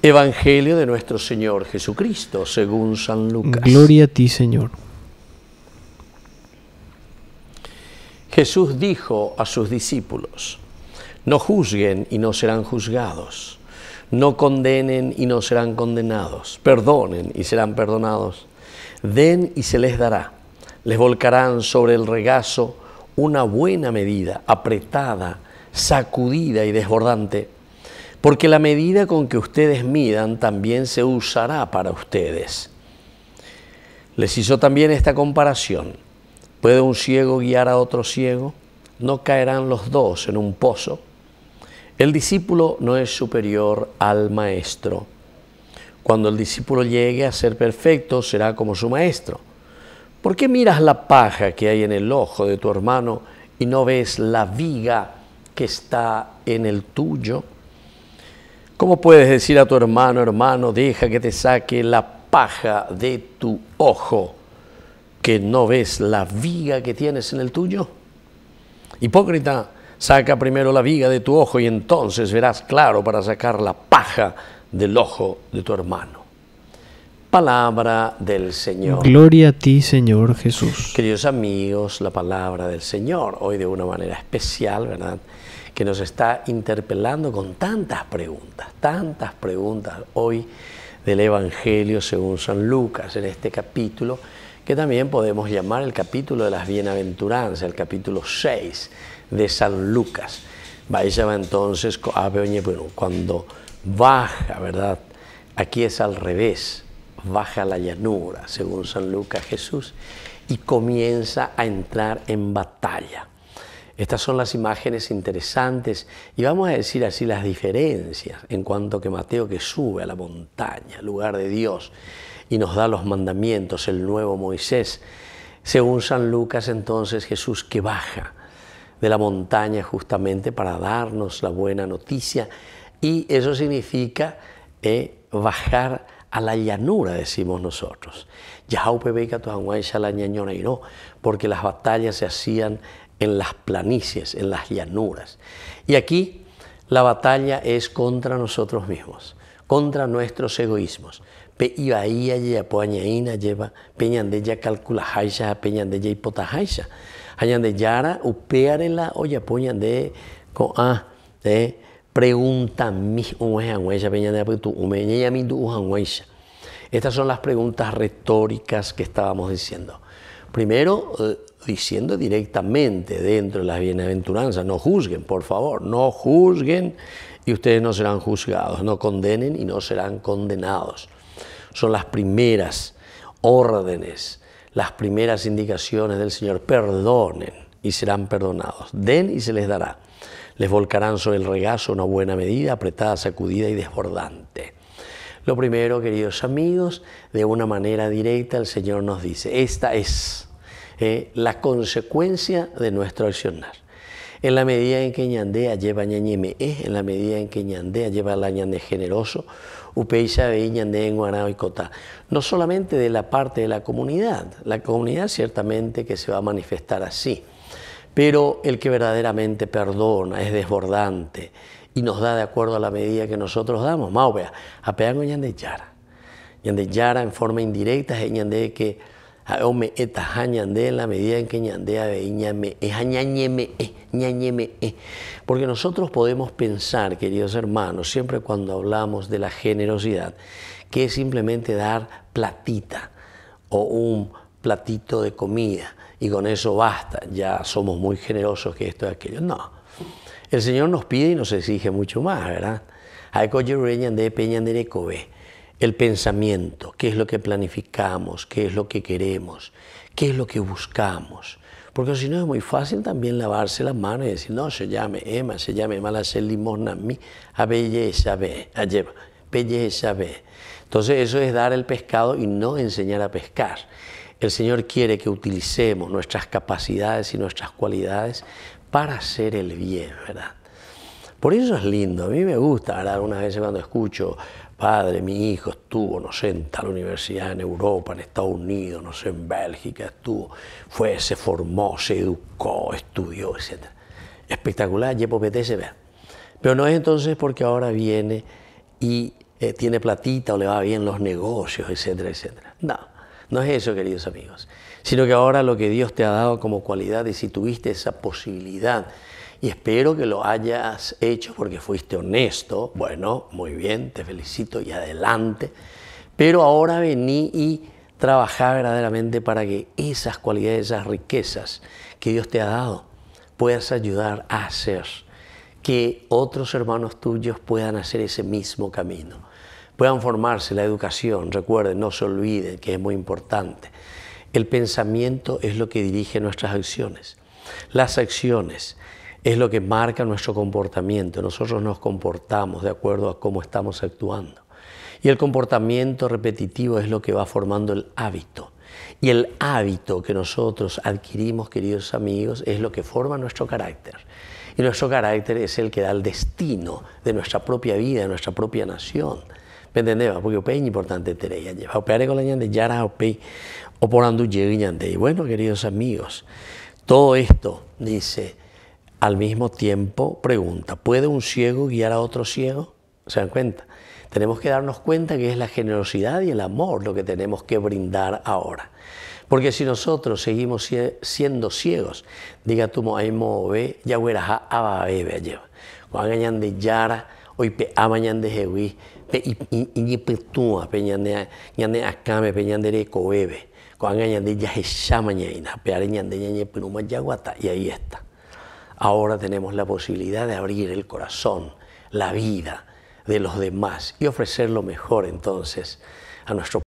Evangelio de nuestro Señor Jesucristo, según San Lucas. Gloria a ti, Señor. Jesús dijo a sus discípulos, no juzguen y no serán juzgados, no condenen y no serán condenados, perdonen y serán perdonados, den y se les dará, les volcarán sobre el regazo una buena medida, apretada, sacudida y desbordante porque la medida con que ustedes midan también se usará para ustedes. Les hizo también esta comparación. ¿Puede un ciego guiar a otro ciego? ¿No caerán los dos en un pozo? El discípulo no es superior al maestro. Cuando el discípulo llegue a ser perfecto, será como su maestro. ¿Por qué miras la paja que hay en el ojo de tu hermano y no ves la viga que está en el tuyo? ¿Cómo puedes decir a tu hermano, hermano, deja que te saque la paja de tu ojo, que no ves la viga que tienes en el tuyo? Hipócrita, saca primero la viga de tu ojo y entonces verás claro para sacar la paja del ojo de tu hermano. Palabra del Señor. Gloria a ti, Señor Jesús. Queridos amigos, la palabra del Señor, hoy de una manera especial, ¿verdad? que nos está interpelando con tantas preguntas, tantas preguntas hoy del Evangelio según San Lucas en este capítulo, que también podemos llamar el capítulo de las bienaventuranzas, el capítulo 6 de San Lucas. Vaya entonces, ah, cuando baja, ¿verdad? Aquí es al revés, baja la llanura, según San Lucas Jesús, y comienza a entrar en batalla. Estas son las imágenes interesantes y vamos a decir así las diferencias en cuanto que Mateo que sube a la montaña, lugar de Dios, y nos da los mandamientos, el nuevo Moisés. Según San Lucas entonces Jesús que baja de la montaña justamente para darnos la buena noticia y eso significa eh, bajar a la llanura, decimos nosotros. Yahaupe y no porque las batallas se hacían en las planicies, en las llanuras. Y aquí la batalla es contra nosotros mismos, contra nuestros egoísmos. Pe ibaía yapoañaína lleva peñandeya peñande y hipotajaisha. Hayande yara upearela o yapoñande coa ah, de pregunta mi, umejangueya, peñande apitu umeñeya mindu Estas son las preguntas retóricas que estábamos diciendo. Primero, eh, diciendo directamente dentro de las bienaventuranzas, no juzguen, por favor, no juzguen y ustedes no serán juzgados, no condenen y no serán condenados. Son las primeras órdenes, las primeras indicaciones del Señor, perdonen y serán perdonados, den y se les dará. Les volcarán sobre el regazo una buena medida, apretada, sacudida y desbordante. Lo primero, queridos amigos, de una manera directa el Señor nos dice, esta es eh, la consecuencia de nuestro accionar. En la medida en que ñandea lleva ñañeme, eh, en la medida en que ñandea lleva la ñande generoso, en Guanao y No solamente de la parte de la comunidad, la comunidad ciertamente que se va a manifestar así, pero el que verdaderamente perdona, es desbordante y nos da de acuerdo a la medida que nosotros damos. Más vea, a peango ñande yara. Ñande yara en forma indirecta, ñande que a en la medida en que ñande a ñame e, e, e. Porque nosotros podemos pensar, queridos hermanos, siempre cuando hablamos de la generosidad, que es simplemente dar platita o un platito de comida y con eso basta, ya somos muy generosos que esto y aquello. No el Señor nos pide y nos exige mucho más, ¿verdad? El pensamiento, qué es lo que planificamos, qué es lo que queremos, qué es lo que buscamos. Porque si no es muy fácil también lavarse las manos y decir, no, se llame Emma, se llame Emma, la a mí, a belleza, a lleva, belleza, ve. Entonces eso es dar el pescado y no enseñar a pescar. El Señor quiere que utilicemos nuestras capacidades y nuestras cualidades para hacer el bien, ¿verdad? Por eso es lindo, a mí me gusta, Ahora, Unas veces cuando escucho, padre, mi hijo estuvo, no sé, en tal universidad en Europa, en Estados Unidos, no sé, en Bélgica estuvo, fue, se formó, se educó, estudió, etc. Espectacular, yo se ver. Pero no es entonces porque ahora viene y eh, tiene platita o le va bien los negocios, etcétera, etcétera. No no es eso, queridos amigos, sino que ahora lo que Dios te ha dado como cualidad y si tuviste esa posibilidad, y espero que lo hayas hecho porque fuiste honesto, bueno, muy bien, te felicito y adelante, pero ahora vení y trabaja verdaderamente para que esas cualidades, esas riquezas que Dios te ha dado, puedas ayudar a hacer que otros hermanos tuyos puedan hacer ese mismo camino puedan formarse la educación, recuerden, no se olviden que es muy importante. El pensamiento es lo que dirige nuestras acciones. Las acciones es lo que marca nuestro comportamiento. Nosotros nos comportamos de acuerdo a cómo estamos actuando. Y el comportamiento repetitivo es lo que va formando el hábito. Y el hábito que nosotros adquirimos, queridos amigos, es lo que forma nuestro carácter. Y nuestro carácter es el que da el destino de nuestra propia vida, de nuestra propia nación. ¿Me Porque es importante tener con la o por Y bueno, queridos amigos, todo esto, dice, al mismo tiempo pregunta, ¿puede un ciego guiar a otro ciego? ¿Se dan cuenta? Tenemos que darnos cuenta que es la generosidad y el amor lo que tenemos que brindar ahora. Porque si nosotros seguimos siendo ciegos, diga tú, ve, ya hueraja, aba, ah, lleva. Cuando de yara, hoy pe, de ah, jehuí, inyepetua pe ñane ñane akame pe ñandere koebe koanga ñande yahechama ñaina peare ñande ñañepiruma yaguata y ahí está. Ahora tenemos la posibilidad de abrir el corazón, la vida de los demás y ofrecer lo mejor entonces a nuestro